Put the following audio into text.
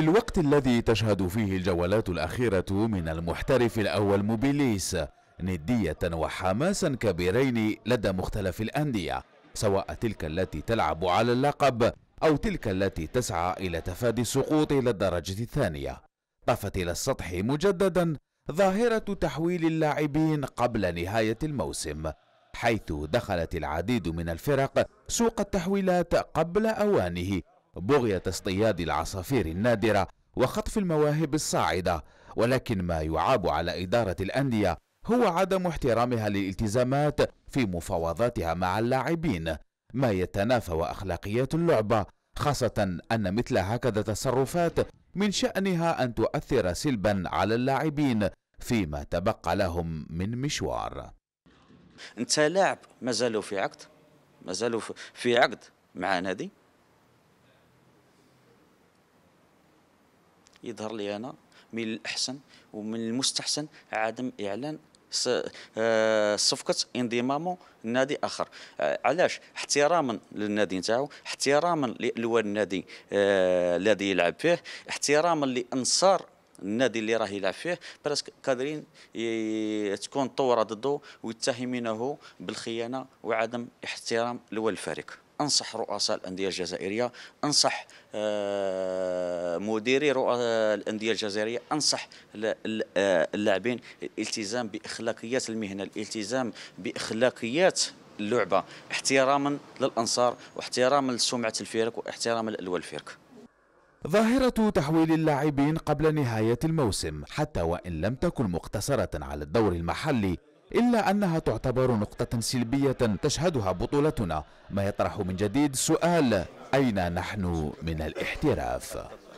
في الوقت الذي تشهد فيه الجولات الأخيرة من المحترف الأول موبيليس ندية وحماسا كبيرين لدى مختلف الأندية سواء تلك التي تلعب على اللقب أو تلك التي تسعى إلى تفادي السقوط إلى الدرجة الثانية طفت إلى السطح مجددا ظاهرة تحويل اللاعبين قبل نهاية الموسم حيث دخلت العديد من الفرق سوق التحويلات قبل أوانه بغية اصطياد العصافير النادرة وخطف المواهب الصاعدة ولكن ما يعاب على إدارة الأندية هو عدم احترامها للالتزامات في مفاوضاتها مع اللاعبين ما يتنافى وأخلاقيات اللعبة خاصة أن مثل هكذا تصرفات من شأنها أن تؤثر سلبا على اللاعبين فيما تبقى لهم من مشوار انت لاعب ما زالوا في عقد ما زالوا في عقد مع نادي يظهر لي انا من الاحسن ومن المستحسن عدم اعلان آه، صفقه انضمامه لنادي اخر آه، علاش احتراما للنادي نتاعو احتراما لالوان النادي آه، الذي آه يلعب فيه احتراما لانصار النادي اللي راه يلعب فيه براسك قادرين تكون طوره ضده ويتهمينه بالخيانه وعدم احترام لوالفريق انصح رؤساء الانديه الجزائريه انصح آه، مديري الانديه الجزائريه انصح آه، اللاعبين الالتزام باخلاقيات المهنه الالتزام باخلاقيات اللعبه احتراما للانصار واحتراما لسمعه الفرق واحتراما لالواء الفرق ظاهرة تحويل اللاعبين قبل نهاية الموسم حتى وإن لم تكن مقتصرة على الدور المحلي إلا أنها تعتبر نقطة سلبية تشهدها بطولتنا ما يطرح من جديد سؤال أين نحن من الاحتراف